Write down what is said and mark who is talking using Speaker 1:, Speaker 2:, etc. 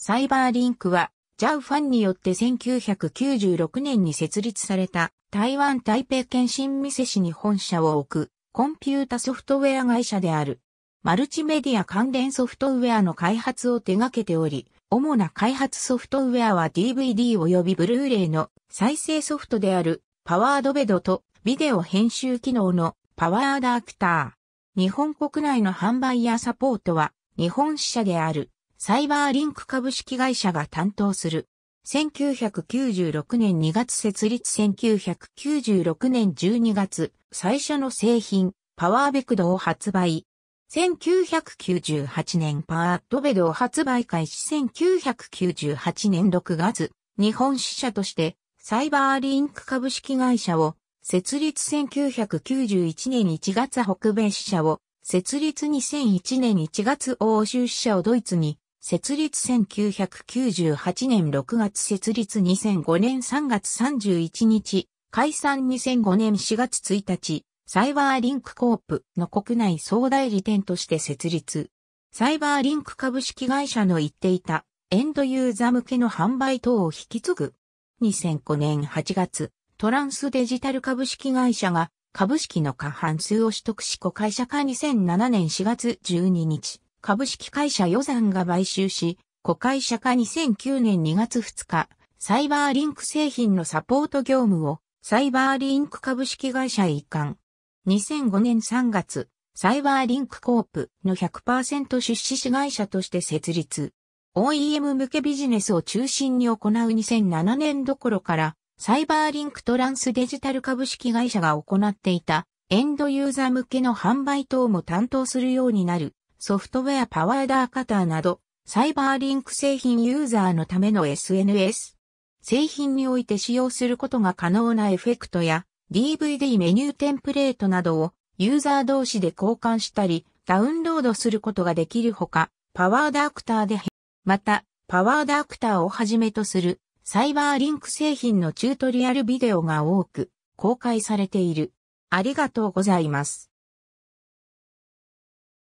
Speaker 1: サイバーリンクは、ジャウファンによって1996年に設立された台湾台北県新見世市に本社を置くコンピュータソフトウェア会社である。マルチメディア関連ソフトウェアの開発を手掛けており、主な開発ソフトウェアは DVD 及びブルーレイの再生ソフトであるパワードベドとビデオ編集機能のパワーダークター。日本国内の販売やサポートは日本支社であるサイバーリンク株式会社が担当する。1996年2月設立1996年12月、最初の製品、パワーベクドを発売。1998年パワードベドを発売開始1998年6月、日本支社としてサイバーリンク株式会社を設立1991年1月北米支社を設立2001年1月欧州支社をドイツに設立1998年6月設立2005年3月31日、解散2005年4月1日、サイバーリンクコープの国内総代理店として設立。サイバーリンク株式会社の言っていたエンドユーザ向けの販売等を引き継ぐ。2005年8月、トランスデジタル株式会社が株式の過半数を取得し子会社化2007年4月12日。株式会社予算が買収し、子会社化2009年2月2日、サイバーリンク製品のサポート業務をサイバーリンク株式会社へ移管。2005年3月、サイバーリンクコープの100%出資子会社として設立。OEM 向けビジネスを中心に行う2007年どころから、サイバーリンクトランスデジタル株式会社が行っていたエンドユーザー向けの販売等も担当するようになるソフトウェアパワーダーカターなど、サイバーリンク製品ユーザーのための SNS。製品において使用することが可能なエフェクトや DVD メニューテンプレートなどをユーザー同士で交換したりダウンロードすることができるほか、パワーダークターで、また、パワーダークターをはじめとするサイバーリンク製品のチュートリアルビデオが多く公開されている。ありがとうございます。